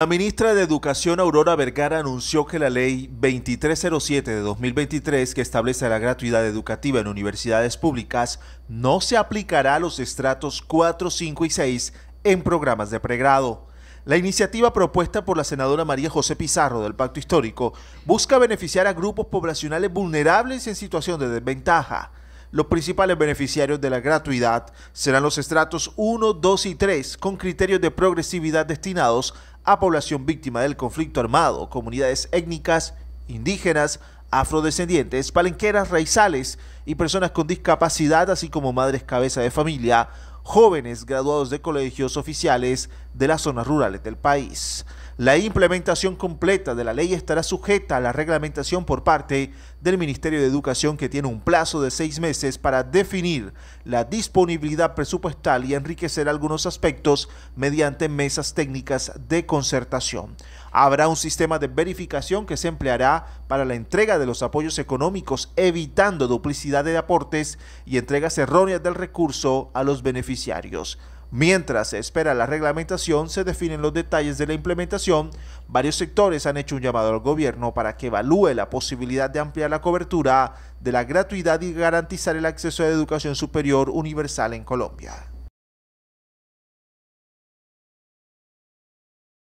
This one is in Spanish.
La ministra de Educación Aurora Vergara anunció que la ley 2307 de 2023, que establece la gratuidad educativa en universidades públicas, no se aplicará a los estratos 4, 5 y 6 en programas de pregrado. La iniciativa propuesta por la senadora María José Pizarro del Pacto Histórico busca beneficiar a grupos poblacionales vulnerables en situación de desventaja. Los principales beneficiarios de la gratuidad serán los estratos 1, 2 y 3, con criterios de progresividad destinados a población víctima del conflicto armado, comunidades étnicas, indígenas, afrodescendientes, palenqueras, raizales y personas con discapacidad, así como madres cabeza de familia, jóvenes graduados de colegios oficiales de las zonas rurales del país. La implementación completa de la ley estará sujeta a la reglamentación por parte del Ministerio de Educación que tiene un plazo de seis meses para definir la disponibilidad presupuestal y enriquecer algunos aspectos mediante mesas técnicas de concertación. Habrá un sistema de verificación que se empleará para la entrega de los apoyos económicos, evitando duplicidad de aportes y entregas erróneas del recurso a los beneficiarios. Mientras se espera la reglamentación, se definen los detalles de la implementación. Varios sectores han hecho un llamado al gobierno para que evalúe la posibilidad de ampliar la cobertura de la gratuidad y garantizar el acceso a la educación superior universal en Colombia.